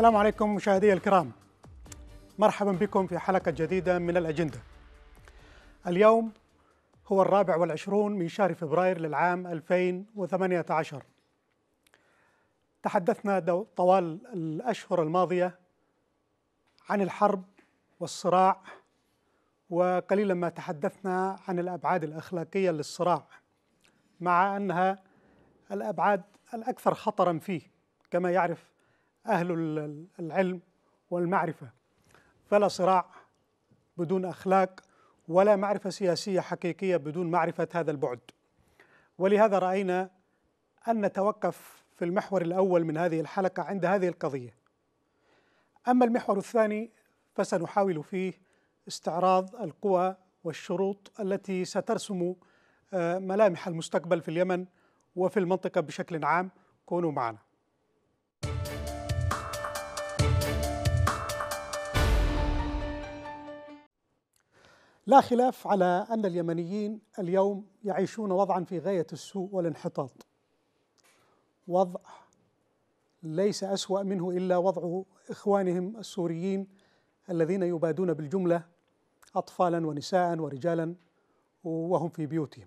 السلام عليكم مشاهدي الكرام مرحبا بكم في حلقة جديدة من الأجندة اليوم هو الرابع والعشرون من شهر فبراير للعام 2018 تحدثنا طوال الأشهر الماضية عن الحرب والصراع وقليلا ما تحدثنا عن الأبعاد الأخلاقية للصراع مع أنها الأبعاد الأكثر خطرا فيه كما يعرف أهل العلم والمعرفة فلا صراع بدون أخلاق ولا معرفة سياسية حقيقية بدون معرفة هذا البعد ولهذا رأينا أن نتوقف في المحور الأول من هذه الحلقة عند هذه القضية أما المحور الثاني فسنحاول فيه استعراض القوى والشروط التي سترسم آه، ملامح المستقبل في اليمن وفي المنطقة بشكل عام كونوا معنا لا خلاف على أن اليمنيين اليوم يعيشون وضعا في غاية السوء والانحطاط وضع ليس أسوأ منه إلا وضع إخوانهم السوريين الذين يبادون بالجملة أطفالا ونساء ورجالا وهم في بيوتهم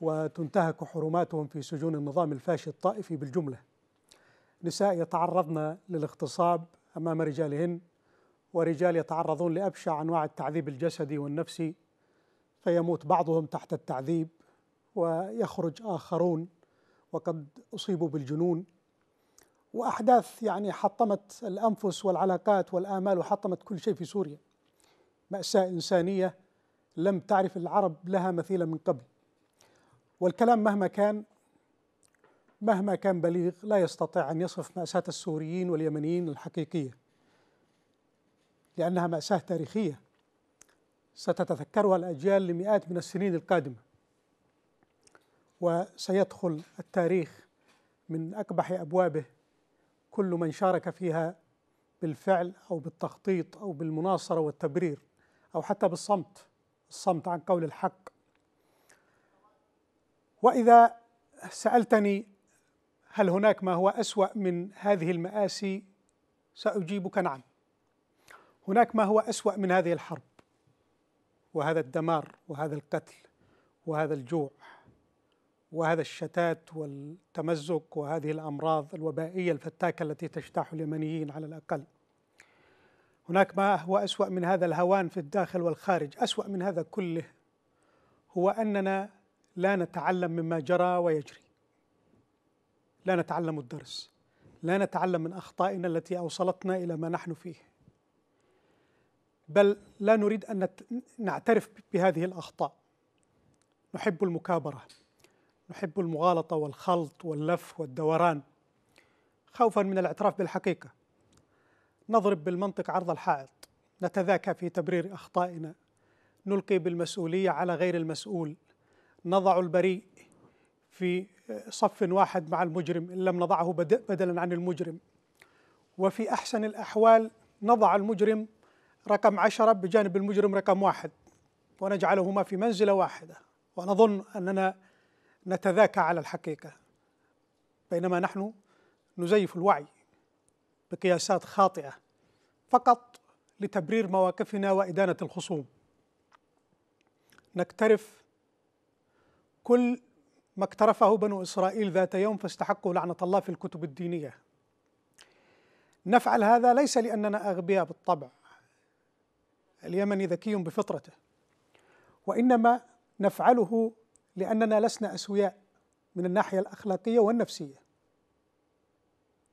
وتنتهك حرماتهم في سجون النظام الفاشي الطائفي بالجملة نساء يتعرضن للاغتصاب أمام رجالهن ورجال يتعرضون لأبشع أنواع التعذيب الجسدي والنفسي فيموت بعضهم تحت التعذيب ويخرج آخرون وقد أصيبوا بالجنون وأحداث يعني حطمت الأنفس والعلاقات والآمال وحطمت كل شيء في سوريا مأساة إنسانية لم تعرف العرب لها مثيلا من قبل والكلام مهما كان مهما كان بليغ لا يستطيع أن يصف مأساة السوريين واليمنيين الحقيقية لأنها مأساة تاريخية ستتذكرها الأجيال لمئات من السنين القادمة وسيدخل التاريخ من أقبح أبوابه كل من شارك فيها بالفعل أو بالتخطيط أو بالمناصرة والتبرير أو حتى بالصمت الصمت عن قول الحق وإذا سألتني هل هناك ما هو أسوأ من هذه المآسي سأجيبك نعم هناك ما هو أسوأ من هذه الحرب وهذا الدمار وهذا القتل وهذا الجوع وهذا الشتات والتمزق وهذه الأمراض الوبائية الفتاكة التي تجتاح اليمنيين على الأقل هناك ما هو أسوأ من هذا الهوان في الداخل والخارج أسوأ من هذا كله هو أننا لا نتعلم مما جرى ويجري لا نتعلم الدرس لا نتعلم من أخطائنا التي أوصلتنا إلى ما نحن فيه بل لا نريد أن نعترف بهذه الأخطاء نحب المكابرة نحب المغالطة والخلط واللف والدوران خوفا من الاعتراف بالحقيقة نضرب بالمنطق عرض الحائط نتذاكى في تبرير أخطائنا نلقي بالمسؤولية على غير المسؤول نضع البريء في صف واحد مع المجرم إن لم نضعه بدلا عن المجرم وفي أحسن الأحوال نضع المجرم رقم عشرة بجانب المجرم رقم واحد ونجعلهما في منزلة واحدة ونظن أننا نتذاكى على الحقيقة بينما نحن نزيف الوعي بقياسات خاطئة فقط لتبرير مواقفنا وإدانة الخصوم نكترف كل ما اقترفه بنو إسرائيل ذات يوم فاستحقوا لعنة الله في الكتب الدينية نفعل هذا ليس لأننا أغبياء بالطبع اليمني ذكي بفطرته وانما نفعله لاننا لسنا اسوياء من الناحيه الاخلاقيه والنفسيه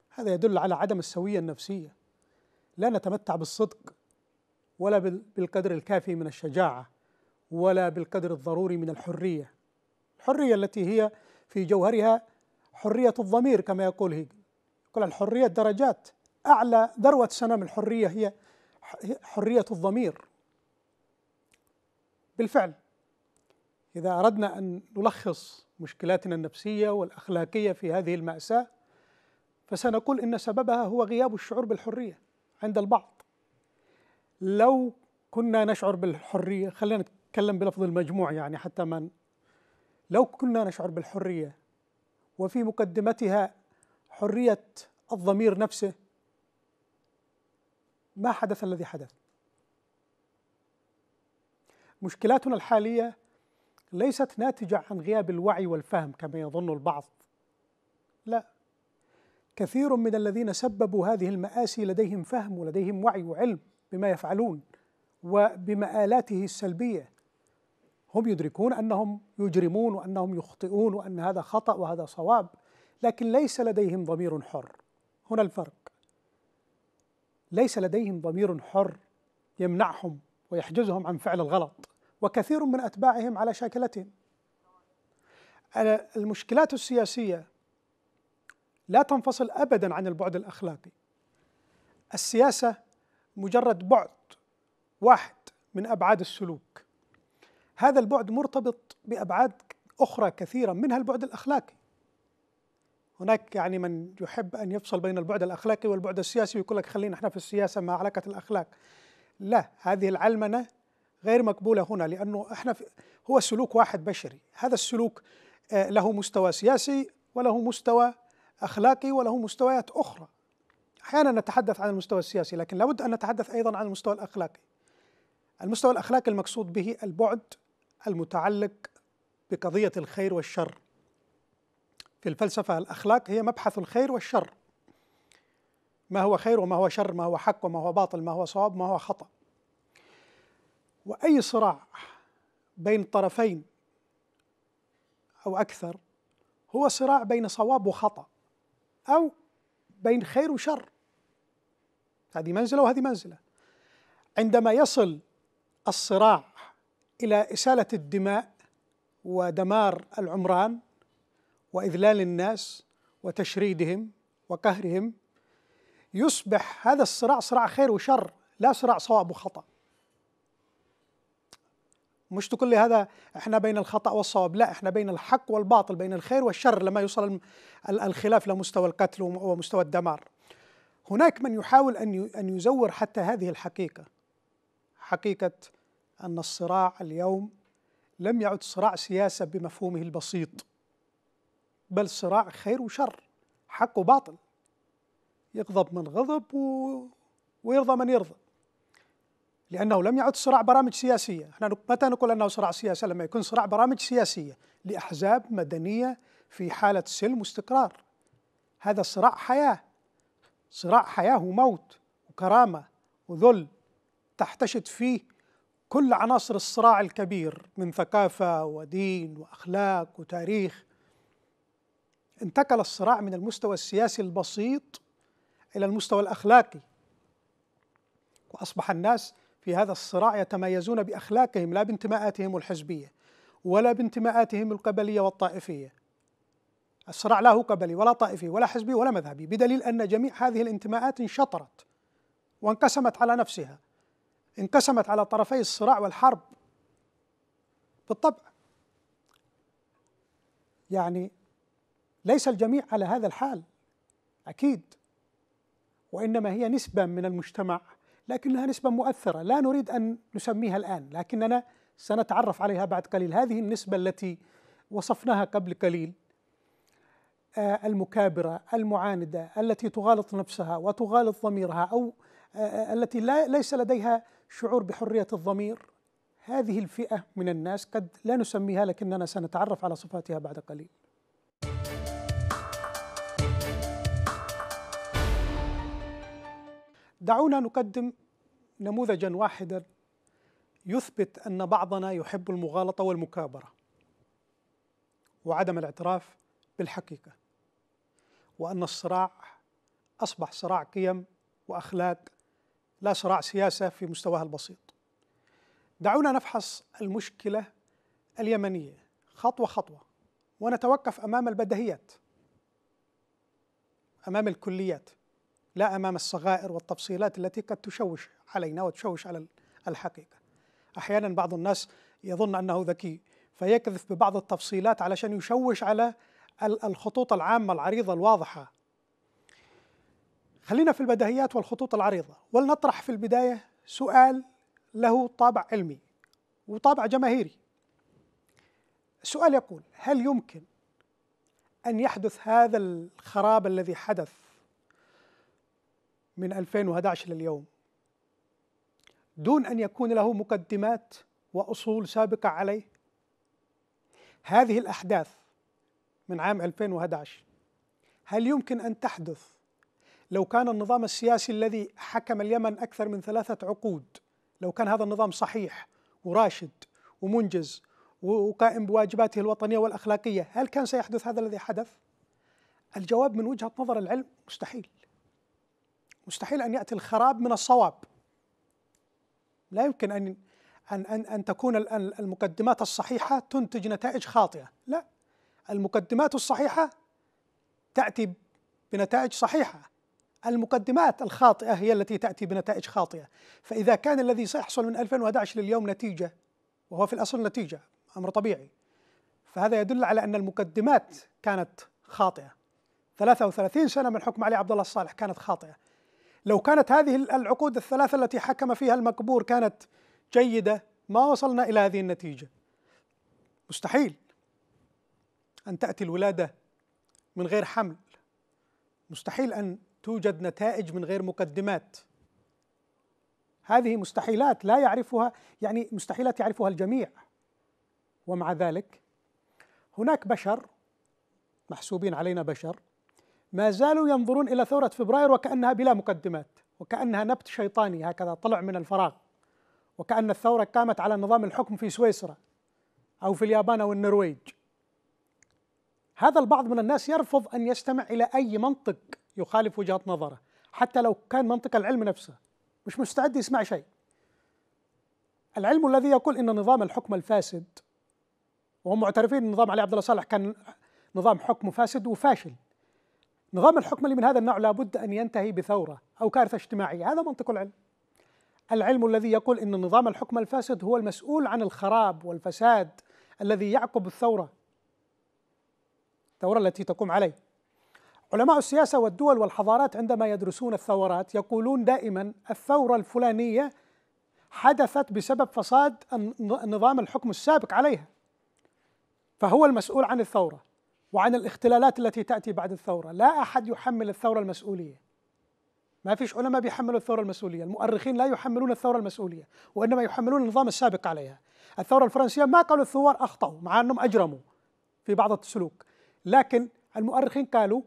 هذا يدل على عدم السويه النفسيه لا نتمتع بالصدق ولا بالقدر الكافي من الشجاعه ولا بالقدر الضروري من الحريه الحريه التي هي في جوهرها حريه الضمير كما يقول هيجل يقول الحريه درجات اعلى ذروه سنم الحريه هي حرية الضمير بالفعل إذا أردنا أن نلخص مشكلاتنا النفسية والأخلاقية في هذه المأساة فسنقول إن سببها هو غياب الشعور بالحرية عند البعض لو كنا نشعر بالحرية خلينا نتكلم بلفظ المجموع يعني حتى من لو كنا نشعر بالحرية وفي مقدمتها حرية الضمير نفسه ما حدث الذي حدث مشكلاتنا الحاليه ليست ناتجه عن غياب الوعي والفهم كما يظن البعض لا كثير من الذين سببوا هذه المآسي لديهم فهم ولديهم وعي وعلم بما يفعلون وبمآلاته السلبية هم يدركون أنهم يجرمون وأنهم يخطئون وأن هذا خطأ وهذا صواب لكن ليس لديهم ضمير حر هنا الفرق ليس لديهم ضمير حر يمنعهم ويحجزهم عن فعل الغلط وكثير من أتباعهم على شاكلتهم المشكلات السياسية لا تنفصل أبدا عن البعد الأخلاقي السياسة مجرد بعد واحد من أبعاد السلوك هذا البعد مرتبط بأبعاد أخرى كثيرة منها البعد الأخلاقي هناك يعني من يحب أن يفصل بين البعد الأخلاقي والبعد السياسي ويقول لك خلينا احنا في السياسة مع علاقة الأخلاق لا هذه العلمنة غير مقبولة هنا لأنه احنا هو سلوك واحد بشري هذا السلوك آه، له مستوى سياسي وله مستوى أخلاقي وله مستويات أخرى أحيانا نتحدث عن المستوى السياسي لكن لابد أن نتحدث أيضا عن المستوى الأخلاقي المستوى الأخلاقي المقصود به البعد المتعلق بقضية الخير والشر في الفلسفة الأخلاق هي مبحث الخير والشر ما هو خير وما هو شر ما هو حق وما هو باطل ما هو صواب ما هو خطأ وأي صراع بين طرفين أو أكثر هو صراع بين صواب وخطأ أو بين خير وشر هذه منزلة وهذه منزلة عندما يصل الصراع إلى إسالة الدماء ودمار العمران وإذلال الناس وتشريدهم وقهرهم يصبح هذا الصراع صراع خير وشر لا صراع صواب وخطأ مش تقول لي هذا احنا بين الخطأ والصواب لا احنا بين الحق والباطل بين الخير والشر لما يوصل الخلاف لمستوى القتل ومستوى الدمار هناك من يحاول أن أن يزور حتى هذه الحقيقة حقيقة أن الصراع اليوم لم يعد صراع سياسة بمفهومه البسيط بل صراع خير وشر حق وباطل يغضب من غضب و... ويرضى من يرضى لأنه لم يعد صراع برامج سياسية احنا متى نقول أنه صراع سياسي لما يكون صراع برامج سياسية لأحزاب مدنية في حالة سلم واستقرار هذا صراع حياة صراع حياة وموت وكرامة وذل تحتشد فيه كل عناصر الصراع الكبير من ثقافة ودين وأخلاق وتاريخ انتقل الصراع من المستوى السياسي البسيط الى المستوى الاخلاقي واصبح الناس في هذا الصراع يتميزون باخلاقهم لا بانتماءاتهم الحزبيه ولا بانتماءاتهم القبليه والطائفيه الصراع لا هو قبلي ولا طائفي ولا حزبي ولا مذهبي بدليل ان جميع هذه الانتماءات انشطرت وانقسمت على نفسها انقسمت على طرفي الصراع والحرب بالطبع يعني ليس الجميع على هذا الحال اكيد وانما هي نسبه من المجتمع لكنها نسبه مؤثره لا نريد ان نسميها الان لكننا سنتعرف عليها بعد قليل هذه النسبه التي وصفناها قبل قليل آه، المكابره المعانده التي تغالط نفسها وتغالط ضميرها او آه، آه، التي لا ليس لديها شعور بحريه الضمير هذه الفئه من الناس قد لا نسميها لكننا سنتعرف على صفاتها بعد قليل دعونا نقدم نموذجا واحدا يثبت ان بعضنا يحب المغالطه والمكابره وعدم الاعتراف بالحقيقه وان الصراع اصبح صراع قيم واخلاق لا صراع سياسه في مستواها البسيط دعونا نفحص المشكله اليمنيه خطوه خطوه ونتوقف امام البديهيات امام الكليات لا امام الصغائر والتفصيلات التي قد تشوش علينا وتشوش على الحقيقه. احيانا بعض الناس يظن انه ذكي فيكذف ببعض التفصيلات علشان يشوش على الخطوط العامه العريضه الواضحه. خلينا في البديهيات والخطوط العريضه ولنطرح في البدايه سؤال له طابع علمي وطابع جماهيري. السؤال يقول: هل يمكن ان يحدث هذا الخراب الذي حدث من 2011 لليوم دون أن يكون له مقدمات وأصول سابقة عليه هذه الأحداث من عام 2011 هل يمكن أن تحدث لو كان النظام السياسي الذي حكم اليمن أكثر من ثلاثة عقود لو كان هذا النظام صحيح وراشد ومنجز وقائم بواجباته الوطنية والأخلاقية هل كان سيحدث هذا الذي حدث؟ الجواب من وجهة نظر العلم مستحيل مستحيل أن يأتي الخراب من الصواب لا يمكن أن أن أن, أن تكون المقدمات الصحيحة تنتج نتائج خاطئة لا المقدمات الصحيحة تأتي بنتائج صحيحة المقدمات الخاطئة هي التي تأتي بنتائج خاطئة فإذا كان الذي سيحصل من 2011 لليوم نتيجة وهو في الأصل نتيجة أمر طبيعي فهذا يدل على أن المقدمات كانت خاطئة 33 سنة من حكم علي عبد الله الصالح كانت خاطئة لو كانت هذه العقود الثلاثة التي حكم فيها المقبور كانت جيدة ما وصلنا إلى هذه النتيجة مستحيل أن تأتي الولادة من غير حمل مستحيل أن توجد نتائج من غير مقدمات هذه مستحيلات لا يعرفها يعني مستحيلات يعرفها الجميع ومع ذلك هناك بشر محسوبين علينا بشر ما زالوا ينظرون إلى ثورة فبراير وكأنها بلا مقدمات وكأنها نبت شيطاني هكذا طلع من الفراغ وكأن الثورة قامت على نظام الحكم في سويسرا أو في اليابان أو النرويج هذا البعض من الناس يرفض أن يستمع إلى أي منطق يخالف وجهة نظره حتى لو كان منطق العلم نفسه مش مستعد يسمع شيء العلم الذي يقول ان نظام الحكم الفاسد وهم معترفين ان نظام علي عبد الله صالح كان نظام حكم فاسد وفاشل نظام الحكم اللي من هذا النوع لابد أن ينتهي بثورة أو كارثة اجتماعية هذا منطق العلم العلم الذي يقول أن نظام الحكم الفاسد هو المسؤول عن الخراب والفساد الذي يعقب الثورة الثورة التي تقوم عليه علماء السياسة والدول والحضارات عندما يدرسون الثورات يقولون دائما الثورة الفلانية حدثت بسبب فساد نظام الحكم السابق عليها فهو المسؤول عن الثورة وعن الاختلالات التي تأتي بعد الثورة لا أحد يحمل الثورة المسؤولية ما فيش علماء بيحملوا الثورة المسؤولية المؤرخين لا يحملون الثورة المسؤولية وإنما يحملون النظام السابق عليها الثورة الفرنسية ما قالوا الثوار أخطأوا مع أنهم أجرموا في بعض السلوك لكن المؤرخين قالوا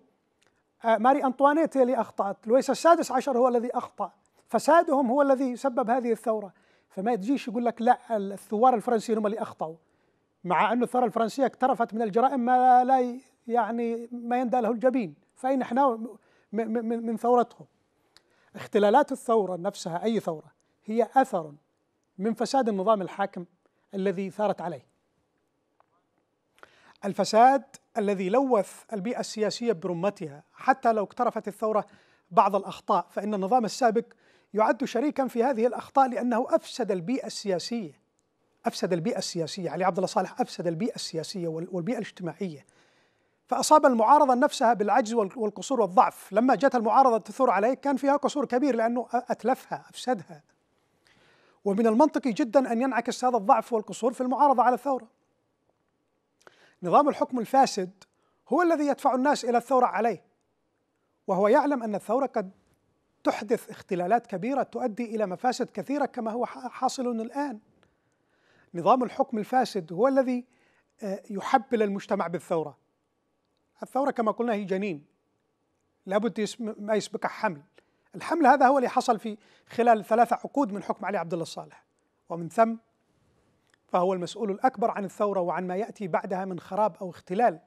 آه، ماري أنطوانيت هي اللي أخطأت لويس السادس عشر هو الذي أخطأ فسادهم هو الذي سبب هذه الثورة فما تجيش يقول لك لا الثوار الفرنسيين هم اللي أخطأوا مع أن الثورة الفرنسية اقترفت من الجرائم ما لا يعني ما يندى له الجبين فإن إحنا من ثورتهم اختلالات الثورة نفسها أي ثورة هي أثر من فساد النظام الحاكم الذي ثارت عليه الفساد الذي لوث البيئة السياسية برمتها حتى لو اقترفت الثورة بعض الأخطاء فإن النظام السابق يعد شريكا في هذه الأخطاء لأنه أفسد البيئة السياسية افسد البيئه السياسيه، علي عبد الله صالح افسد البيئه السياسيه والبيئه الاجتماعيه. فاصاب المعارضه نفسها بالعجز والقصور والضعف، لما جت المعارضه تثور عليه كان فيها قصور كبير لانه اتلفها افسدها. ومن المنطقي جدا ان ينعكس هذا الضعف والقصور في المعارضه على الثوره. نظام الحكم الفاسد هو الذي يدفع الناس الى الثوره عليه. وهو يعلم ان الثوره قد تحدث اختلالات كبيره تؤدي الى مفاسد كثيره كما هو حاصل الان. نظام الحكم الفاسد هو الذي آه، يحبل المجتمع بالثورة الثورة كما قلنا هي جنين لابد ما يسبق حمل الحمل هذا هو اللي حصل في خلال ثلاثة عقود من حكم علي عبد الله الصالح ومن ثم فهو المسؤول الأكبر عن الثورة وعن ما يأتي بعدها من خراب أو اختلال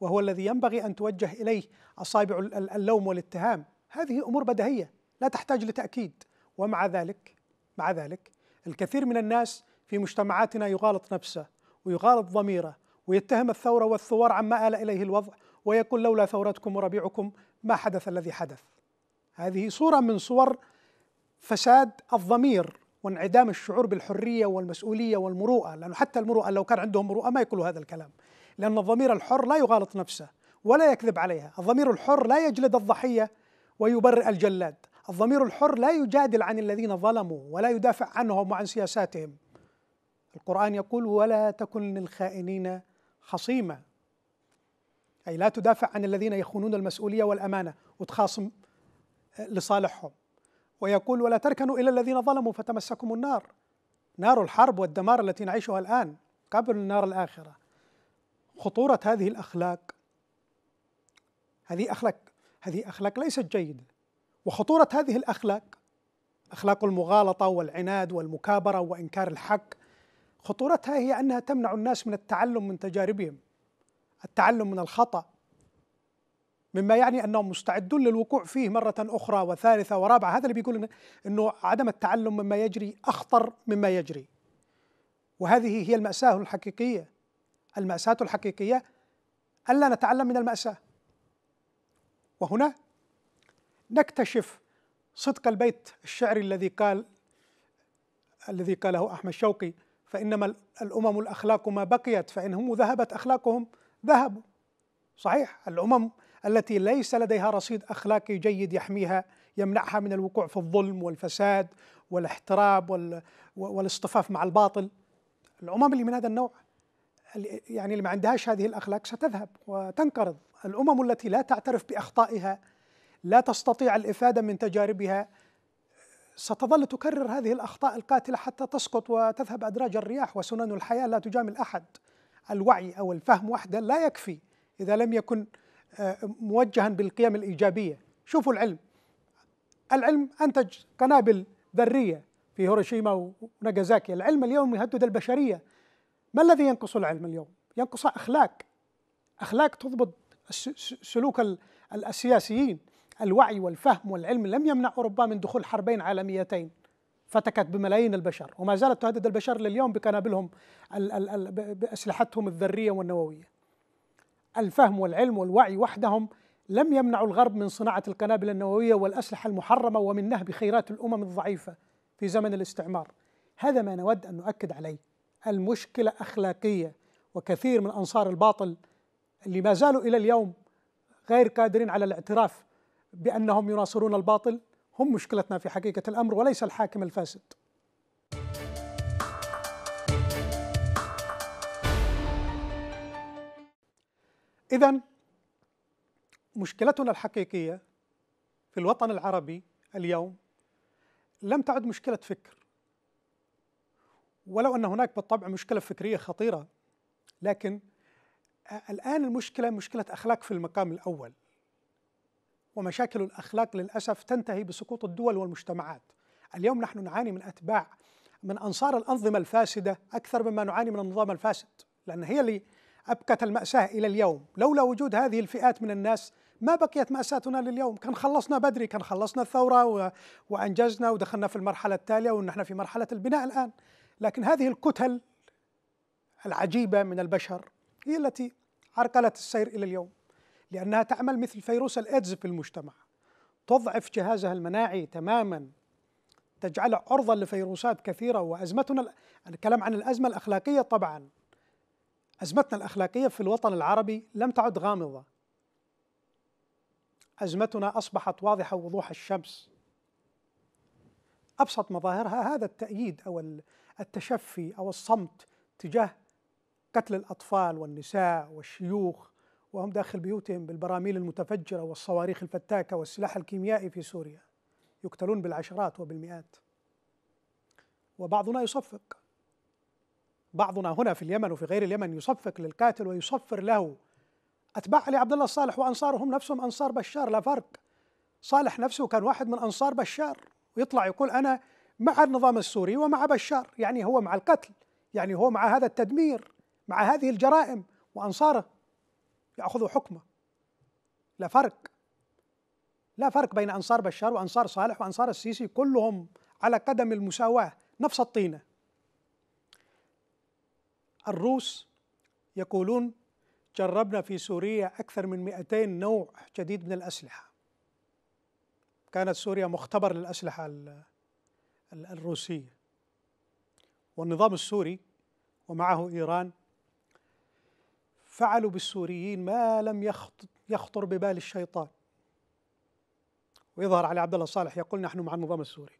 وهو الذي ينبغي أن توجه إليه أصابع اللوم والاتهام هذه أمور بدهية لا تحتاج لتأكيد ومع ذلك مع ذلك الكثير من الناس في مجتمعاتنا يغالط نفسه ويغالط ضميره ويتهم الثورة والثوار عما آل إليه الوضع ويقول لولا ثورتكم وربيعكم ما حدث الذي حدث هذه صورة من صور فساد الضمير وانعدام الشعور بالحرية والمسؤولية والمروءة لأنه حتى المروءة لو كان عندهم مروءة ما يقولوا هذا الكلام لأن الضمير الحر لا يغالط نفسه ولا يكذب عليها الضمير الحر لا يجلد الضحية ويبرئ الجلاد الضمير الحر لا يجادل عن الذين ظلموا ولا يدافع عنهم وعن سياساتهم القرآن يقول ولا تكن للخائنين خصيما أي لا تدافع عن الذين يخونون المسؤولية والأمانة وتخاصم آه، لصالحهم ويقول ولا تركنوا إلى الذين ظلموا فتمسكم النار نار الحرب والدمار التي نعيشها الآن قبل النار الآخرة خطورة هذه الأخلاق هذه أخلاق هذه أخلاق ليست جيدة وخطورة هذه الأخلاق أخلاق المغالطة والعناد والمكابرة وإنكار الحق خطورتها هي انها تمنع الناس من التعلم من تجاربهم التعلم من الخطا مما يعني انهم مستعدون للوقوع فيه مره اخرى وثالثه ورابعه هذا اللي بيقول إنه, عدم التعلم مما يجري اخطر مما يجري وهذه هي الماساه الحقيقيه الماساه الحقيقيه الا نتعلم من الماساه وهنا نكتشف صدق البيت الشعري الذي قال الذي قاله احمد شوقي فإنما الأمم الأخلاق ما بقيت فإن هم ذهبت أخلاقهم ذهبوا صحيح الأمم التي ليس لديها رصيد أخلاقي جيد يحميها يمنعها من الوقوع في الظلم والفساد والاحتراب والاصطفاف مع الباطل الأمم اللي من هذا النوع يعني اللي ما عندهاش هذه الأخلاق ستذهب وتنقرض الأمم التي لا تعترف بأخطائها لا تستطيع الإفادة من تجاربها ستظل تكرر هذه الأخطاء القاتلة حتى تسقط وتذهب أدراج الرياح وسنن الحياة لا تجامل أحد الوعي أو الفهم وحده لا يكفي إذا لم يكن آه، موجها بالقيم الإيجابية شوفوا العلم العلم أنتج قنابل ذرية في هيروشيما وناجازاكي العلم اليوم يهدد البشرية ما الذي ينقص العلم اليوم؟ ينقص أخلاق أخلاق تضبط سلوك السياسيين الوعي والفهم والعلم لم يمنع أوروبا من دخول حربين عالميتين فتكت بملايين البشر وما زالت تهدد البشر لليوم بقنابلهم بأسلحتهم الذرية والنووية الفهم والعلم والوعي وحدهم لم يمنعوا الغرب من صناعة القنابل النووية والأسلحة المحرمة ومن نهب خيرات الأمم الضعيفة في زمن الاستعمار هذا ما نود أن نؤكد عليه المشكلة أخلاقية وكثير من أنصار الباطل اللي ما زالوا إلى اليوم غير قادرين على الاعتراف بأنهم يناصرون الباطل هم مشكلتنا في حقيقة الأمر وليس الحاكم الفاسد إذا مشكلتنا الحقيقية في الوطن العربي اليوم لم تعد مشكلة فكر ولو أن هناك بالطبع مشكلة فكرية خطيرة لكن الآن المشكلة مشكلة أخلاق في المقام الأول ومشاكل الأخلاق للأسف تنتهي بسقوط الدول والمجتمعات اليوم نحن نعاني من أتباع من أنصار الأنظمة الفاسدة أكثر مما نعاني من النظام الفاسد لأن هي اللي أبكت المأساة إلى اليوم لولا وجود هذه الفئات من الناس ما بقيت مأساتنا لليوم كان خلصنا بدري كان خلصنا الثورة و... وأنجزنا ودخلنا في المرحلة التالية ونحن في مرحلة البناء الآن لكن هذه الكتل العجيبة من البشر هي التي عرقلت السير إلى اليوم لأنها تعمل مثل فيروس الإيدز في المجتمع تضعف جهازها المناعي تماما تجعله عرضة لفيروسات كثيرة وأزمتنا الكلام عن الأزمة الأخلاقية طبعا أزمتنا الأخلاقية في الوطن العربي لم تعد غامضة أزمتنا أصبحت واضحة وضوح الشمس أبسط مظاهرها هذا التأييد أو التشفي أو الصمت تجاه قتل الأطفال والنساء والشيوخ وهم داخل بيوتهم بالبراميل المتفجرة والصواريخ الفتاكة والسلاح الكيميائي في سوريا يقتلون بالعشرات وبالمئات وبعضنا يصفق بعضنا هنا في اليمن وفي غير اليمن يصفق للقاتل ويصفر له أتباع علي عبد الله الصالح وأنصارهم نفسهم أنصار بشار لا فرق صالح نفسه كان واحد من أنصار بشار ويطلع يقول أنا مع النظام السوري ومع بشار يعني هو مع القتل يعني هو مع هذا التدمير مع هذه الجرائم وأنصاره يأخذوا حكمه لا فرق لا فرق بين أنصار بشار وأنصار صالح وأنصار السيسي كلهم على قدم المساواة نفس الطينة الروس يقولون جربنا في سوريا أكثر من 200 نوع جديد من الأسلحة كانت سوريا مختبر للأسلحة الروسية والنظام السوري ومعه إيران فعلوا بالسوريين ما لم يخطر ببال الشيطان ويظهر علي عبد الله صالح يقول نحن مع النظام السوري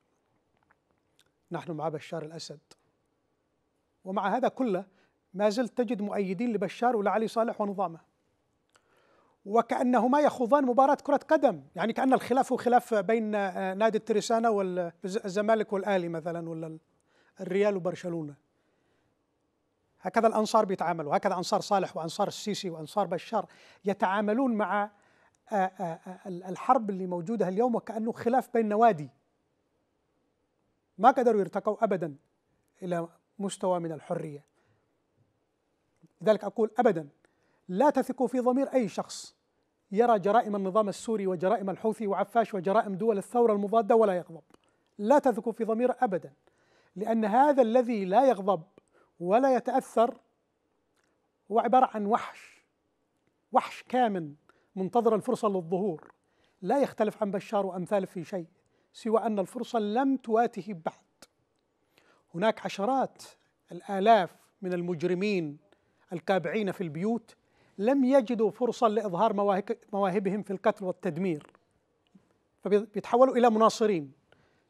نحن مع بشار الأسد ومع هذا كله ما زلت تجد مؤيدين لبشار ولعلي صالح ونظامه وكأنهما يخوضان مباراة كرة قدم يعني كأن الخلاف هو خلاف بين آه، نادي التريسانة والزمالك والآلي مثلا ولا الريال وبرشلونة هكذا الأنصار بيتعاملوا هكذا أنصار صالح وأنصار السيسي وأنصار بشار يتعاملون مع آه، آه، آه، الحرب اللي موجودة اليوم وكأنه خلاف بين نوادي ما قدروا يرتقوا أبدا إلى مستوى من الحرية لذلك أقول أبدا لا تثقوا في ضمير أي شخص يرى جرائم النظام السوري وجرائم الحوثي وعفاش وجرائم دول الثورة المضادة ولا يغضب لا تثقوا في ضميره أبدا لأن هذا الذي لا يغضب ولا يتاثر هو عباره عن وحش وحش كامن منتظر الفرصه للظهور لا يختلف عن بشار وامثاله في شيء سوى ان الفرصه لم تواته بعد هناك عشرات الالاف من المجرمين القابعين في البيوت لم يجدوا فرصه لاظهار مواهبهم في القتل والتدمير فبيتحولوا الى مناصرين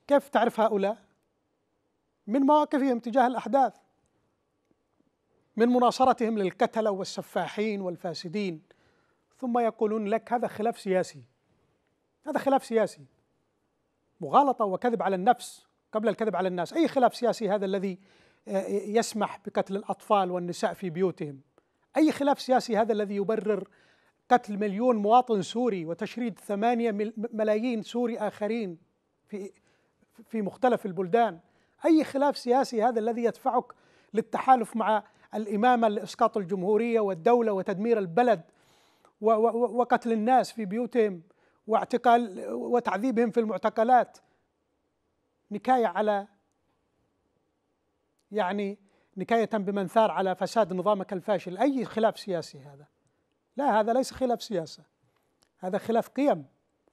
كيف تعرف هؤلاء من مواقفهم تجاه الاحداث من مناصرتهم للكتلة والسفاحين والفاسدين ثم يقولون لك هذا خلاف سياسي هذا خلاف سياسي مغالطة وكذب على النفس قبل الكذب على الناس أي خلاف سياسي هذا الذي آه، يسمح بقتل الأطفال والنساء في بيوتهم أي خلاف سياسي هذا الذي يبرر قتل مليون مواطن سوري وتشريد ثمانية ملايين سوري آخرين في, في مختلف البلدان أي خلاف سياسي هذا الذي يدفعك للتحالف مع الإمامة لإسقاط الجمهورية والدولة وتدمير البلد وقتل الناس في بيوتهم واعتقال وتعذيبهم في المعتقلات نكاية على يعني نكاية بمن ثار على فساد نظامك الفاشل أي خلاف سياسي هذا لا هذا ليس خلاف سياسة هذا خلاف قيم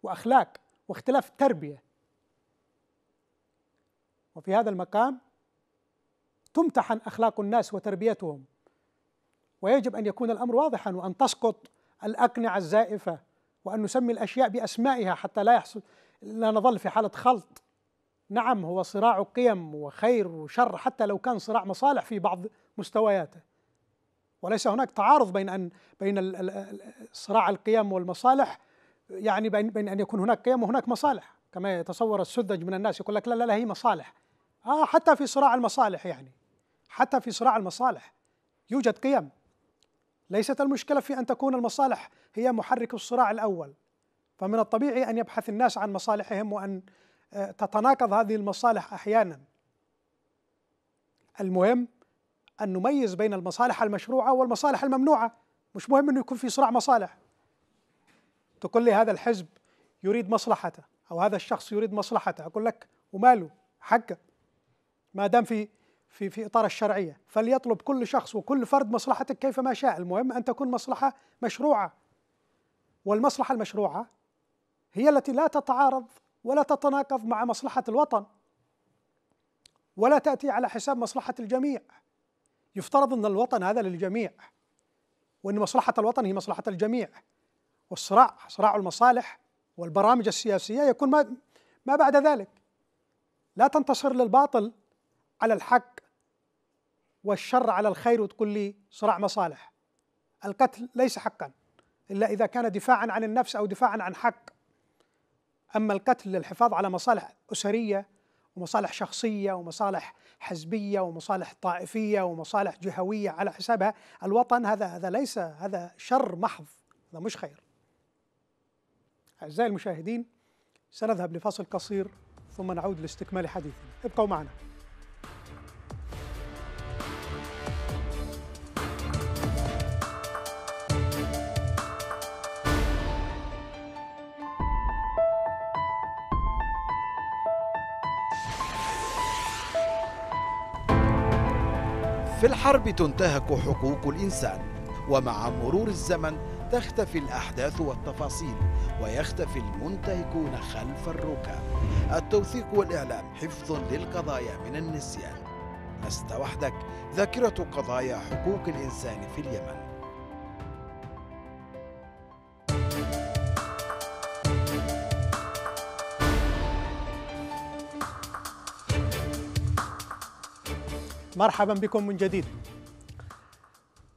وأخلاق واختلاف تربية وفي هذا المقام تمتحن اخلاق الناس وتربيتهم ويجب ان يكون الامر واضحا وان تسقط الاقنعه الزائفه وان نسمي الاشياء باسمائها حتى لا يحصل لا نظل في حاله خلط نعم هو صراع قيم وخير وشر حتى لو كان صراع مصالح في بعض مستوياته وليس هناك تعارض بين ان بين صراع القيم والمصالح يعني بين بين ان يكون هناك قيم وهناك مصالح كما يتصور السذج من الناس يقول لك لا لا, لا هي مصالح اه حتى في صراع المصالح يعني حتى في صراع المصالح يوجد قيم ليست المشكله في ان تكون المصالح هي محرك الصراع الاول فمن الطبيعي ان يبحث الناس عن مصالحهم وان آه، تتناقض هذه المصالح احيانا المهم ان نميز بين المصالح المشروعه والمصالح الممنوعه مش مهم انه يكون في صراع مصالح تقول لي هذا الحزب يريد مصلحته او هذا الشخص يريد مصلحته اقول لك وماله حقه ما دام في في في اطار الشرعيه فليطلب كل شخص وكل فرد مصلحتك كيفما شاء المهم ان تكون مصلحه مشروعه والمصلحه المشروعه هي التي لا تتعارض ولا تتناقض مع مصلحه الوطن ولا تاتي على حساب مصلحه الجميع يفترض ان الوطن هذا للجميع وان مصلحه الوطن هي مصلحه الجميع والصراع صراع المصالح والبرامج السياسيه يكون ما ما بعد ذلك لا تنتصر للباطل على الحق والشر على الخير وتقول لي صراع مصالح القتل ليس حقا إلا إذا كان دفاعا عن النفس أو دفاعا عن حق أما القتل للحفاظ على مصالح أسرية ومصالح شخصية ومصالح حزبية ومصالح طائفية ومصالح جهوية على حسابها الوطن هذا هذا ليس هذا شر محض هذا مش خير أعزائي المشاهدين سنذهب لفاصل قصير ثم نعود لاستكمال حديثنا ابقوا معنا في الحرب تنتهك حقوق الإنسان ومع مرور الزمن تختفي الأحداث والتفاصيل ويختفي المنتهكون خلف الركاب التوثيق والإعلام حفظ للقضايا من النسيان لست وحدك ذاكرة قضايا حقوق الإنسان في اليمن مرحبا بكم من جديد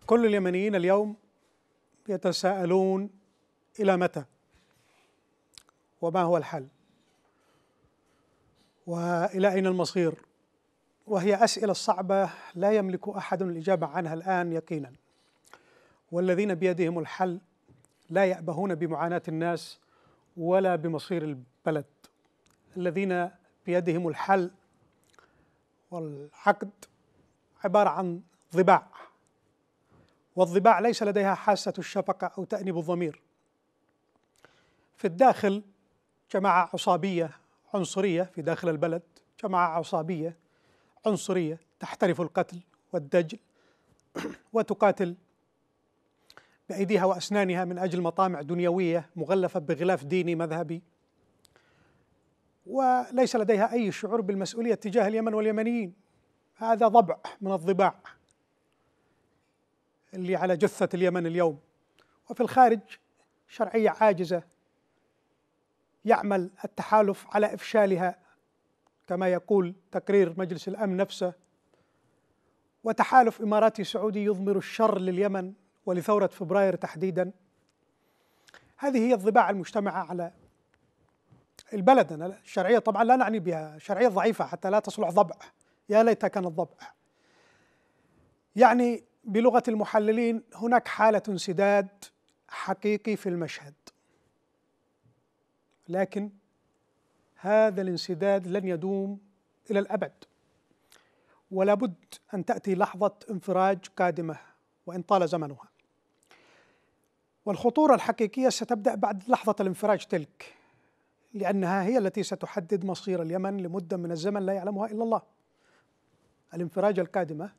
كل اليمنيين اليوم يتساءلون إلى متى وما هو الحل وإلى أين المصير وهي أسئلة صعبة لا يملك أحد الإجابة عنها الآن يقينا والذين بيدهم الحل لا يأبهون بمعاناة الناس ولا بمصير البلد الذين بيدهم الحل والعقد عبارة عن ضباع والضباع ليس لديها حاسة الشفقة أو تأنيب الضمير في الداخل جماعة عصابية عنصرية في داخل البلد جماعة عصابية عنصرية تحترف القتل والدجل وتقاتل بأيديها وأسنانها من أجل مطامع دنيوية مغلفة بغلاف ديني مذهبي وليس لديها أي شعور بالمسؤولية تجاه اليمن واليمنيين هذا ضبع من الضباع اللي على جثة اليمن اليوم وفي الخارج شرعية عاجزة يعمل التحالف على إفشالها كما يقول تقرير مجلس الأمن نفسه وتحالف إماراتي سعودي يضمر الشر لليمن ولثورة فبراير تحديدا هذه هي الضباع المجتمعة على البلد الشرعية طبعا لا نعني بها شرعية ضعيفة حتى لا تصلح ضبع يا ليت كان الضبع يعني بلغه المحللين هناك حاله انسداد حقيقي في المشهد لكن هذا الانسداد لن يدوم الى الابد ولا بد ان تاتي لحظه انفراج قادمه وان طال زمنها والخطوره الحقيقيه ستبدا بعد لحظه الانفراج تلك لانها هي التي ستحدد مصير اليمن لمده من الزمن لا يعلمها الا الله الانفراجة القادمة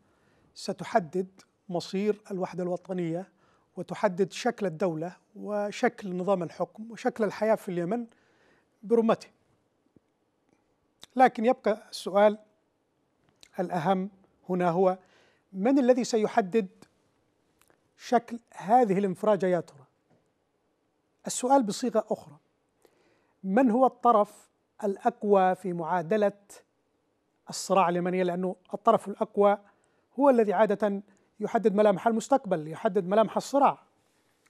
ستحدد مصير الوحدة الوطنية وتحدد شكل الدولة وشكل نظام الحكم وشكل الحياة في اليمن برمته لكن يبقى السؤال الأهم هنا هو من الذي سيحدد شكل هذه الانفراجة يا ترى السؤال بصيغة أخرى من هو الطرف الأقوى في معادلة الصراع اليمنية لأنه الطرف الأقوى هو الذي عادة يحدد ملامح المستقبل يحدد ملامح الصراع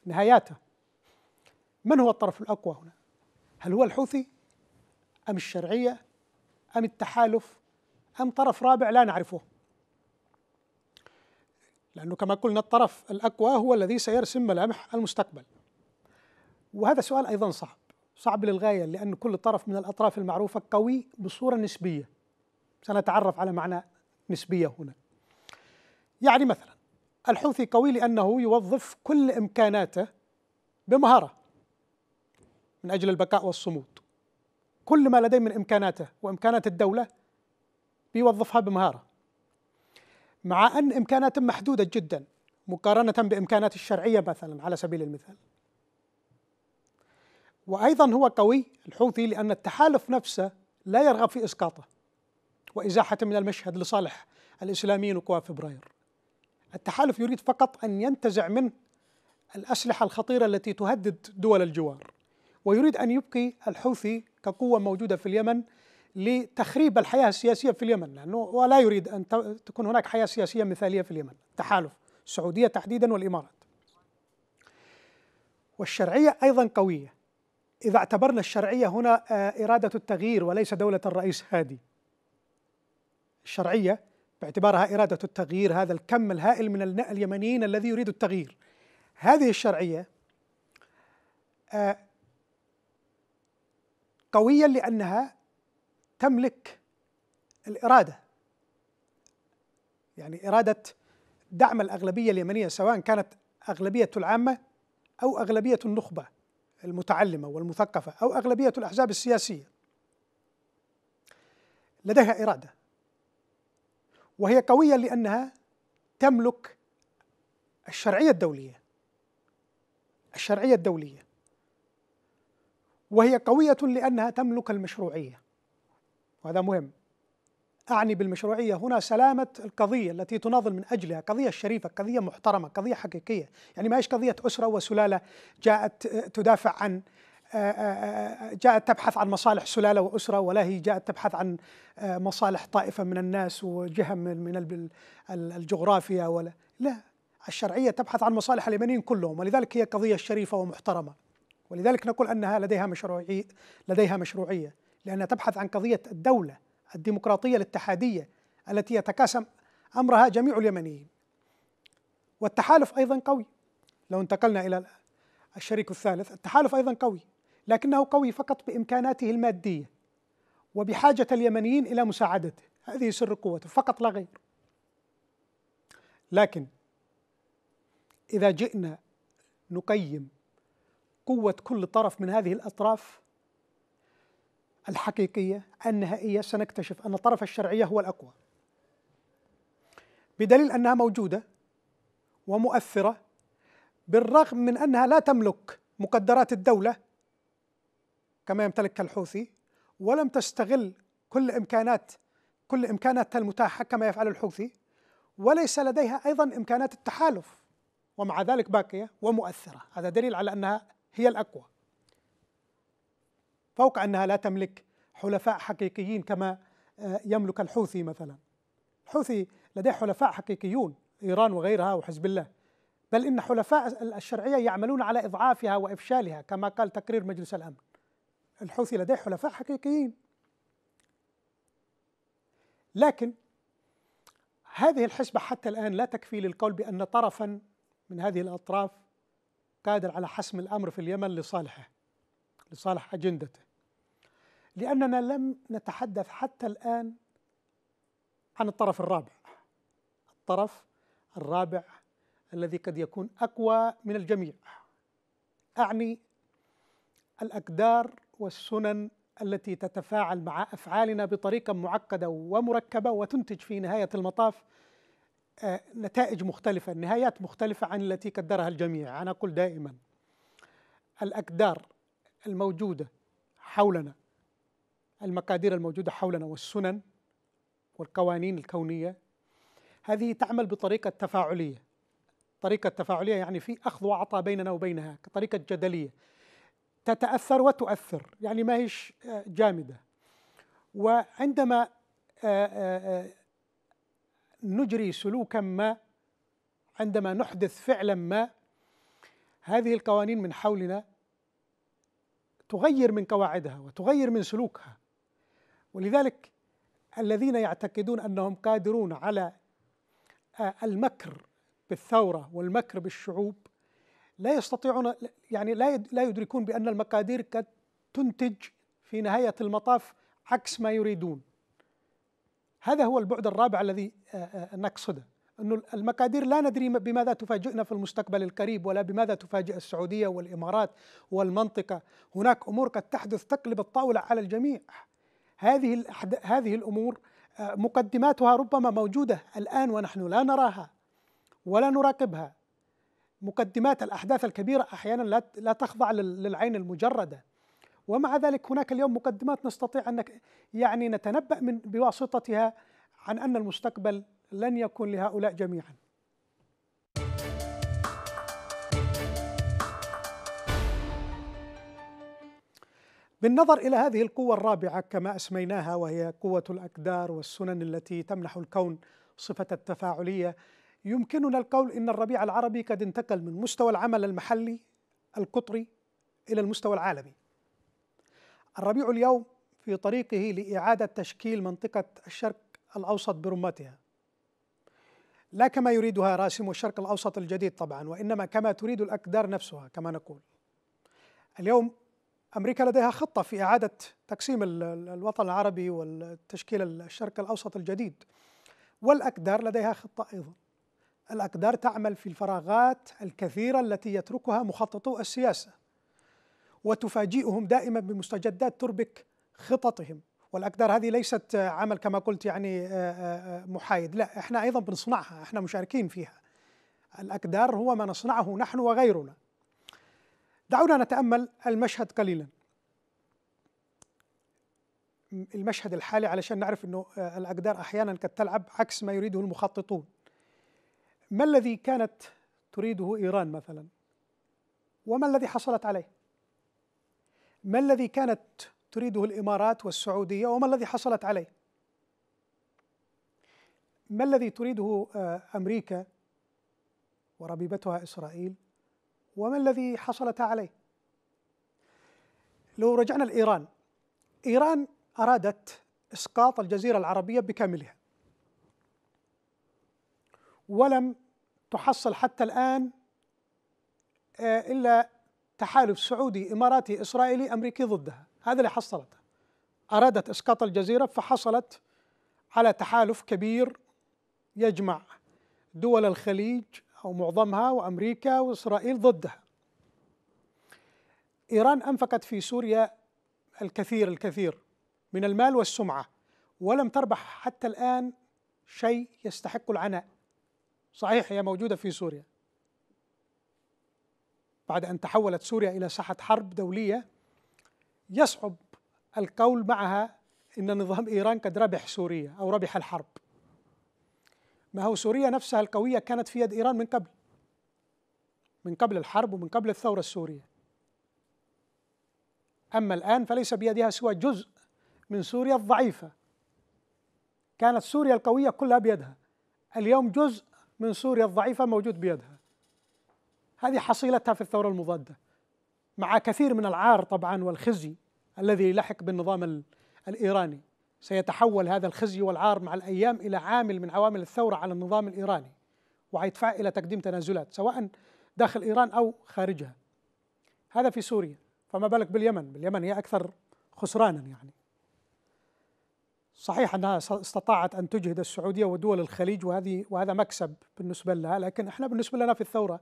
نهاياته من هو الطرف الأقوى هنا؟ هل هو الحوثي أم الشرعية أم التحالف أم طرف رابع لا نعرفه لأنه كما قلنا الطرف الأقوى هو الذي سيرسم ملامح المستقبل وهذا سؤال أيضا صعب صعب للغاية لأن كل طرف من الأطراف المعروفة قوي بصورة نسبية سنتعرف على معنى نسبية هنا يعني مثلا الحوثي قوي لأنه يوظف كل إمكاناته بمهارة من أجل البقاء والصمود كل ما لديه من إمكاناته وإمكانات الدولة بيوظفها بمهارة مع أن إمكاناته محدودة جدا مقارنة بإمكانات الشرعية مثلا على سبيل المثال وأيضا هو قوي الحوثي لأن التحالف نفسه لا يرغب في إسقاطه وإزاحة من المشهد لصالح الإسلاميين وقوى فبراير التحالف يريد فقط أن ينتزع منه الأسلحة الخطيرة التي تهدد دول الجوار ويريد أن يبقي الحوثي كقوة موجودة في اليمن لتخريب الحياة السياسية في اليمن لأنه ولا يريد أن تكون هناك حياة سياسية مثالية في اليمن تحالف السعودية تحديدا والإمارات والشرعية أيضا قوية إذا اعتبرنا الشرعية هنا آه، إرادة التغيير وليس دولة الرئيس هادي الشرعية باعتبارها إرادة التغيير هذا الكم الهائل من اليمنيين الذي يريد التغيير هذه الشرعية آه، قوية لأنها تملك الإرادة يعني إرادة دعم الأغلبية اليمنية سواء كانت أغلبية العامة أو أغلبية النخبة المتعلمة والمثقفة أو أغلبية الأحزاب السياسية لديها إرادة وهي قوية لأنها تملك الشرعية الدولية الشرعية الدولية وهي قوية لأنها تملك المشروعية وهذا مهم أعني بالمشروعية هنا سلامة القضية التي تناضل من أجلها قضية شريفة قضية محترمة قضية حقيقية يعني ما هيش قضية أسرة وسلالة جاءت تدافع عن آه، آه، آه، جاءت تبحث عن مصالح سلاله واسره ولا هي جاءت تبحث عن مصالح طائفه من الناس وجهه من الجغرافيا ولا لا الشرعيه تبحث عن مصالح اليمنيين كلهم ولذلك هي قضيه شريفه ومحترمه ولذلك نقول انها لديها مشروعيه لديها مشروعيه لانها تبحث عن قضيه الدوله الديمقراطيه الاتحاديه التي يتكاسم امرها جميع اليمنيين والتحالف ايضا قوي لو انتقلنا الى الشريك الثالث التحالف ايضا قوي لكنه قوي فقط بامكاناته الماديه وبحاجه اليمنيين الى مساعدته هذه سر قوته فقط لا غير لكن اذا جئنا نقيم قوه كل طرف من هذه الاطراف الحقيقيه النهائيه سنكتشف ان طرف الشرعيه هو الاقوى بدليل انها موجوده ومؤثره بالرغم من انها لا تملك مقدرات الدوله كما يمتلكها الحوثي ولم تستغل كل إمكانات كل إمكاناتها المتاحة كما يفعل الحوثي وليس لديها أيضا إمكانات التحالف ومع ذلك باقية ومؤثرة هذا دليل على أنها هي الأقوى فوق أنها لا تملك حلفاء حقيقيين كما آه، يملك الحوثي مثلا الحوثي لديه حلفاء حقيقيون إيران وغيرها وحزب الله بل إن حلفاء الشرعية يعملون على إضعافها وإفشالها كما قال تقرير مجلس الأمن الحوثي لديه حلفاء حقيقيين لكن هذه الحسبة حتى الآن لا تكفي للقول بأن طرفا من هذه الأطراف قادر على حسم الأمر في اليمن لصالحه لصالح أجندته لأننا لم نتحدث حتى الآن عن الطرف الرابع الطرف الرابع الذي قد يكون أقوى من الجميع أعني الأقدار والسنن التي تتفاعل مع افعالنا بطريقه معقده ومركبه وتنتج في نهايه المطاف آه، نتائج مختلفه، نهايات مختلفه عن التي قدرها الجميع، انا اقول دائما الاقدار الموجوده حولنا المقادير الموجوده حولنا والسنن والقوانين الكونيه هذه تعمل بطريقه تفاعليه. طريقه تفاعليه يعني في اخذ وعطاء بيننا وبينها، طريقه جدليه. تتاثر وتؤثر يعني ما هيش آه، جامده وعندما آه، آه، نجري سلوكا ما عندما نحدث فعلا ما هذه القوانين من حولنا تغير من قواعدها وتغير من سلوكها ولذلك الذين يعتقدون انهم قادرون على المكر بالثوره والمكر بالشعوب لا يستطيعون يعني لا لا يدركون بان المقادير قد تنتج في نهايه المطاف عكس ما يريدون. هذا هو البعد الرابع الذي آه، آه، نقصده انه المقادير لا ندري بماذا تفاجئنا في المستقبل القريب ولا بماذا تفاجئ السعوديه والامارات والمنطقه، هناك امور قد تحدث تقلب الطاوله على الجميع. هذه هذه الامور آه، مقدماتها ربما موجوده الان ونحن لا نراها ولا نراقبها مقدمات الأحداث الكبيرة أحيانا لا تخضع للعين المجردة ومع ذلك هناك اليوم مقدمات نستطيع أن يعني نتنبأ من بواسطتها عن أن المستقبل لن يكون لهؤلاء جميعا بالنظر إلى هذه القوة الرابعة كما أسميناها وهي قوة الأقدار والسنن التي تمنح الكون صفة التفاعلية يمكننا القول ان الربيع العربي قد انتقل من مستوى العمل المحلي القطري الى المستوى العالمي. الربيع اليوم في طريقه لاعاده تشكيل منطقه الشرق الاوسط برمتها. لا كما يريدها راسم الشرق الاوسط الجديد طبعا وانما كما تريد الاقدار نفسها كما نقول. اليوم امريكا لديها خطه في اعاده تقسيم الوطن العربي والتشكيل الشرق الاوسط الجديد. والاقدار لديها خطه ايضا. الأقدار تعمل في الفراغات الكثيرة التي يتركها مخططو السياسة وتفاجئهم دائما بمستجدات تربك خططهم والأقدار هذه ليست عمل كما قلت يعني آه، آه، آه، محايد لا احنا أيضا بنصنعها احنا مشاركين فيها الأقدار هو ما نصنعه نحن وغيرنا دعونا نتأمل المشهد قليلا المشهد الحالي علشان نعرف أنه الأقدار أحيانا قد تلعب عكس ما يريده المخططون ما الذي كانت تريده ايران مثلا وما الذي حصلت عليه ما الذي كانت تريده الامارات والسعوديه وما الذي حصلت عليه ما الذي تريده آه، امريكا وربيبتها اسرائيل وما الذي حصلت عليه لو رجعنا لايران ايران ارادت اسقاط الجزيره العربيه بكاملها ولم تحصل حتى الآن آه، إلا تحالف سعودي إماراتي إسرائيلي أمريكي ضدها هذا اللي حصلته أرادت إسقاط الجزيرة فحصلت على تحالف كبير يجمع دول الخليج أو معظمها وأمريكا وإسرائيل ضدها إيران أنفقت في سوريا الكثير الكثير من المال والسمعة ولم تربح حتى الآن شيء يستحق العناء صحيح هي موجوده في سوريا بعد ان تحولت سوريا الى ساحه حرب دوليه يصعب القول معها ان نظام ايران قد ربح سوريا او ربح الحرب ما هو سوريا نفسها القويه كانت في يد ايران من قبل من قبل الحرب ومن قبل الثوره السوريه اما الان فليس بيدها سوى جزء من سوريا الضعيفه كانت سوريا القويه كلها بيدها اليوم جزء من سوريا الضعيفة موجود بيدها هذه حصيلتها في الثورة المضادة مع كثير من العار طبعا والخزي الذي لحق بالنظام الإيراني سيتحول هذا الخزي والعار مع الأيام إلى عامل من عوامل الثورة على النظام الإيراني وهيدفع إلى تقديم تنازلات سواء داخل إيران أو خارجها هذا في سوريا فما بالك باليمن باليمن هي أكثر خسرانا يعني صحيح انها استطاعت ان تجهد السعوديه ودول الخليج وهذه وهذا مكسب بالنسبه لها لكن احنا بالنسبه لنا في الثوره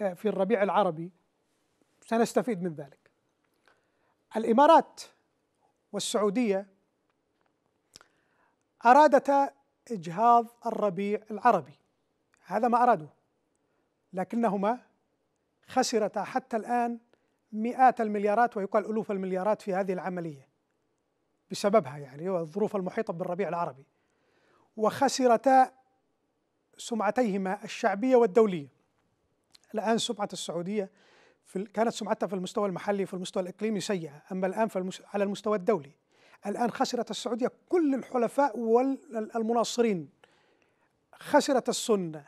آه، في الربيع العربي سنستفيد من ذلك. الامارات والسعوديه ارادتا اجهاض الربيع العربي هذا ما ارادوا لكنهما خسرتا حتى الان مئات المليارات ويقال الوف المليارات في هذه العمليه بسببها يعني والظروف المحيطة بالربيع العربي وخسرتا سمعتيهما الشعبية والدولية الآن سمعة السعودية في كانت سمعتها في المستوى المحلي في المستوى الإقليمي سيئة أما الآن فالمس... على المستوى الدولي الآن خسرت السعودية كل الحلفاء والمناصرين خسرت السنة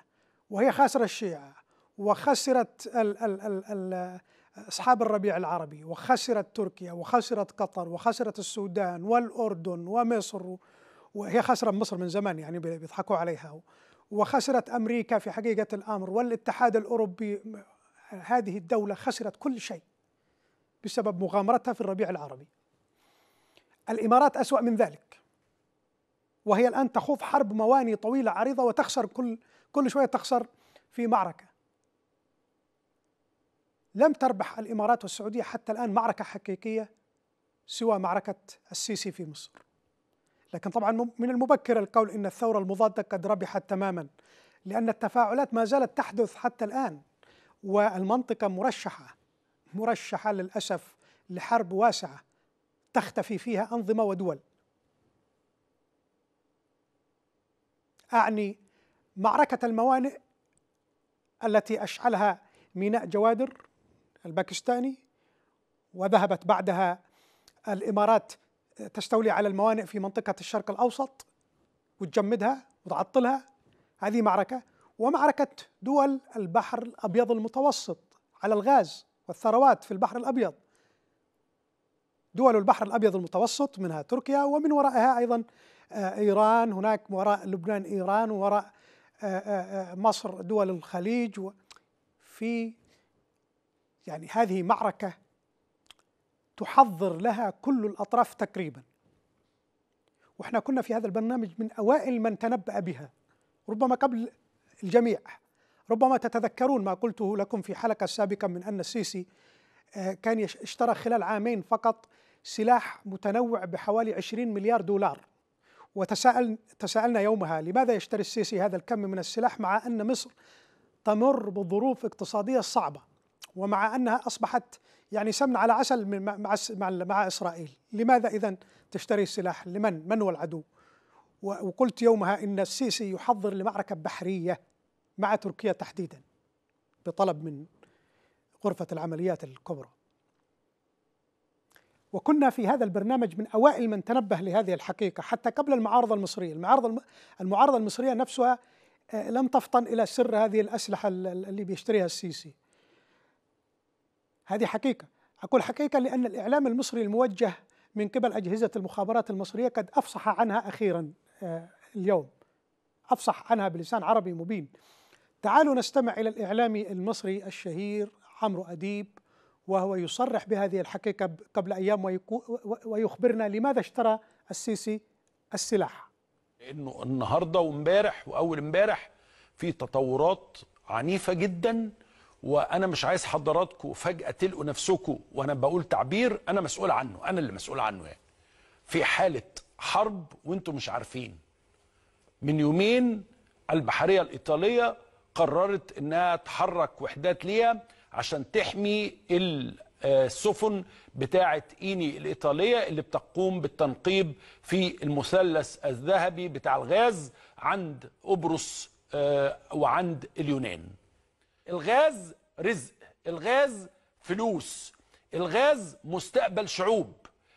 وهي خاسرة الشيعة وخسرت ال ال ال ال أصحاب الربيع العربي وخسرت تركيا وخسرت قطر وخسرت السودان والأردن ومصر وهي خسرة مصر من زمان يعني بيضحكوا عليها وخسرت أمريكا في حقيقة الأمر والاتحاد الأوروبي هذه الدولة خسرت كل شيء بسبب مغامرتها في الربيع العربي الإمارات أسوأ من ذلك وهي الآن تخوض حرب مواني طويلة عريضة وتخسر كل كل شوية تخسر في معركة لم تربح الامارات والسعوديه حتى الان معركه حقيقيه سوى معركه السيسي في مصر. لكن طبعا من المبكر القول ان الثوره المضاده قد ربحت تماما لان التفاعلات ما زالت تحدث حتى الان والمنطقه مرشحه مرشحه للاسف لحرب واسعه تختفي فيها انظمه ودول. اعني معركه الموانئ التي اشعلها ميناء جوادر الباكستاني وذهبت بعدها الإمارات آه، تستولي على الموانئ في منطقة الشرق الأوسط وتجمدها وتعطلها هذه معركة ومعركة دول البحر الأبيض المتوسط على الغاز والثروات في البحر الأبيض دول البحر الأبيض المتوسط منها تركيا ومن ورائها أيضا آه، إيران هناك وراء لبنان إيران وراء آه، مصر دول الخليج في يعني هذه معركة تحضر لها كل الأطراف تقريبا وإحنا كنا في هذا البرنامج من أوائل من تنبأ بها ربما قبل الجميع ربما تتذكرون ما قلته لكم في حلقة سابقة من أن السيسي آه، كان اشترى خلال عامين فقط سلاح متنوع بحوالي 20 مليار دولار وتساءل تساءلنا يومها لماذا يشتري السيسي هذا الكم من السلاح مع أن مصر تمر بظروف اقتصادية صعبة ومع انها اصبحت يعني سمن على عسل مع مع اسرائيل، لماذا اذا تشتري السلاح؟ لمن؟ من هو العدو؟ وقلت يومها ان السيسي يحضر لمعركه بحريه مع تركيا تحديدا بطلب من غرفه العمليات الكبرى. وكنا في هذا البرنامج من اوائل من تنبه لهذه الحقيقه حتى قبل المعارضه المصريه، المعارضه المعارضه المصريه نفسها آه، لم تفطن الى سر هذه الاسلحه اللي بيشتريها السيسي هذه حقيقة أقول حقيقة لأن الإعلام المصري الموجه من قبل أجهزة المخابرات المصرية قد أفصح عنها أخيرا آه، اليوم أفصح عنها بلسان عربي مبين تعالوا نستمع إلى الإعلامي المصري الشهير عمرو أديب وهو يصرح بهذه الحقيقة قبل أيام ويخبرنا لماذا اشترى السيسي السلاح إنه النهاردة وامبارح وأول امبارح في تطورات عنيفة جداً وانا مش عايز حضراتكم فجاه تلقوا نفسكم وانا بقول تعبير انا مسؤول عنه انا اللي مسؤول عنه يعني في حاله حرب وانتم مش عارفين من يومين البحريه الايطاليه قررت انها تحرك وحدات ليها عشان تحمي آه، السفن بتاعه ايني الايطاليه اللي بتقوم بالتنقيب في المثلث الذهبي بتاع الغاز عند قبرص آه، وعند اليونان الغاز رزق الغاز فلوس الغاز مستقبل شعوب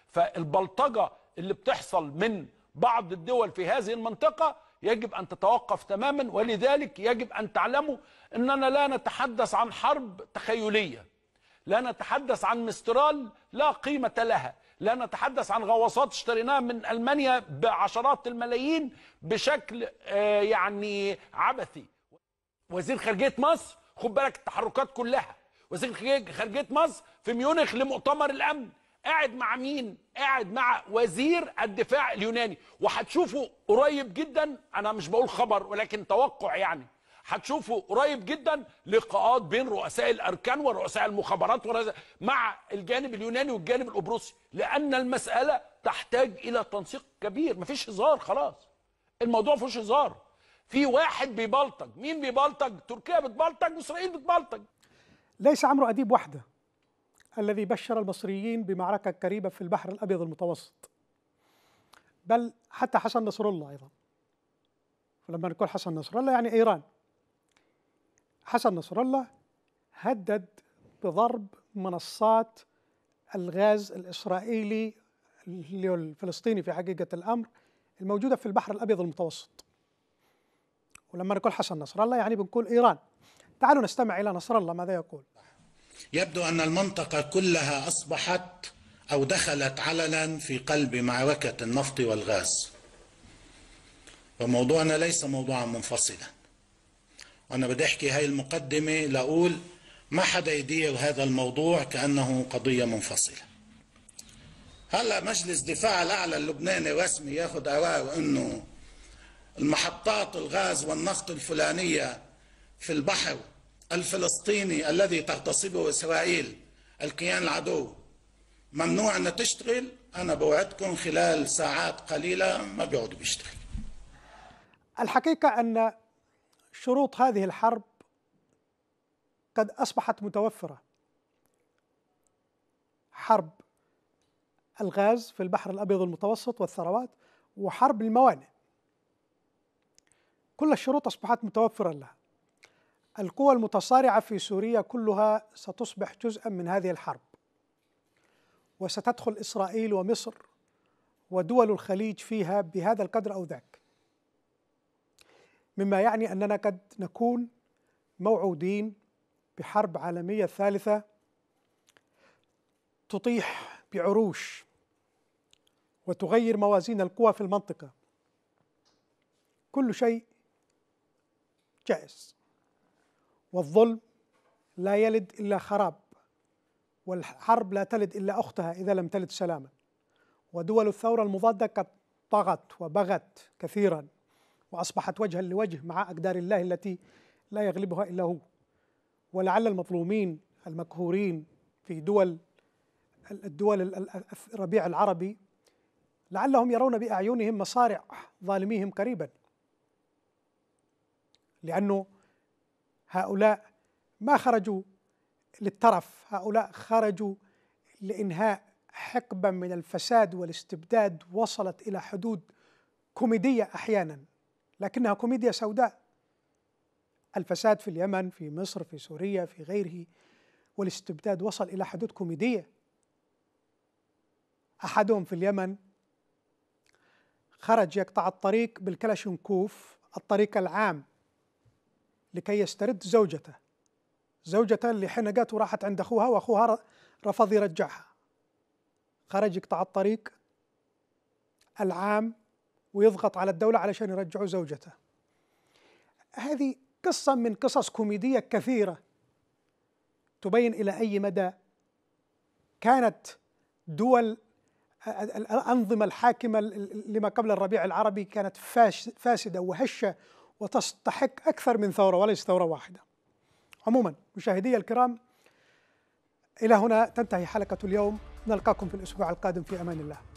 فالبلطجة اللي بتحصل من بعض الدول في هذه المنطقة يجب أن تتوقف تماما ولذلك يجب أن تعلموا أننا لا نتحدث عن حرب تخيلية لا نتحدث عن مسترال لا قيمة لها لا نتحدث عن غواصات اشتريناها من ألمانيا بعشرات الملايين بشكل آه، يعني عبثي وزير خارجية مصر خد بالك التحركات كلها وزير خارجيه مصر في ميونخ لمؤتمر الامن قاعد مع مين قاعد مع وزير الدفاع اليوناني وهتشوفوا قريب جدا انا مش بقول خبر ولكن توقع يعني هتشوفوا قريب جدا لقاءات بين رؤساء الاركان ورؤساء المخابرات ورؤساء مع الجانب اليوناني والجانب القبرصي لان المساله تحتاج الى تنسيق كبير مفيش هزار خلاص الموضوع مفيش هزار في واحد بيبلطج مين بيبلطج تركيا بتبلطج واسرائيل بتبلطج ليس عمرو اديب وحده الذي بشر المصريين بمعركه قريبه في البحر الابيض المتوسط بل حتى حسن نصر الله ايضا ولما نقول حسن نصر الله يعني ايران حسن نصر الله هدد بضرب منصات الغاز الاسرائيلي الفلسطيني في حقيقه الامر الموجوده في البحر الابيض المتوسط ولما نقول حسن نصر الله يعني بنقول إيران تعالوا نستمع إلى نصر الله ماذا يقول يبدو أن المنطقة كلها أصبحت أو دخلت علنا في قلب معركة النفط والغاز وموضوعنا ليس موضوعا منفصلا وأنا بدي أحكي هاي المقدمة لأقول ما حدا يدير هذا الموضوع كأنه قضية منفصلة هلا مجلس دفاع الأعلى اللبناني رسمي ياخذ قرار أنه المحطات الغاز والنفط الفلانية في البحر الفلسطيني الذي تغتصبه إسرائيل الكيان العدو ممنوع أن تشتغل أنا بوعدكم خلال ساعات قليلة ما بيقعدوا بيشتغل الحقيقة أن شروط هذه الحرب قد أصبحت متوفرة حرب الغاز في البحر الأبيض المتوسط والثروات وحرب الموانئ كل الشروط أصبحت متوفرة لها القوى المتصارعة في سوريا كلها ستصبح جزءا من هذه الحرب وستدخل إسرائيل ومصر ودول الخليج فيها بهذا القدر أو ذاك مما يعني أننا قد نكون موعودين بحرب عالمية ثالثة تطيح بعروش وتغير موازين القوى في المنطقة كل شيء جائز والظلم لا يلد إلا خراب والحرب لا تلد إلا أختها إذا لم تلد سلاما ودول الثورة المضادة قد طغت وبغت كثيرا وأصبحت وجها لوجه مع أقدار الله التي لا يغلبها إلا هو ولعل المظلومين المقهورين في دول الدول الربيع العربي لعلهم يرون بأعينهم مصارع ظالميهم قريبا لأنه هؤلاء ما خرجوا للترف هؤلاء خرجوا لإنهاء حقبة من الفساد والاستبداد وصلت إلى حدود كوميدية أحيانا لكنها كوميديا سوداء الفساد في اليمن في مصر في سوريا في غيره والاستبداد وصل إلى حدود كوميدية أحدهم في اليمن خرج يقطع الطريق بالكلاشينكوف الطريق العام لكي يسترد زوجته زوجته اللي حنقت وراحت عند أخوها وأخوها رفض يرجعها خرج يقطع الطريق العام ويضغط على الدولة علشان يرجعوا زوجته هذه قصة من قصص كوميدية كثيرة تبين إلى أي مدى كانت دول الأنظمة الحاكمة لما قبل الربيع العربي كانت فاسدة وهشة وتستحق أكثر من ثورة وليس ثورة واحدة عموما مشاهدي الكرام إلى هنا تنتهي حلقة اليوم نلقاكم في الأسبوع القادم في أمان الله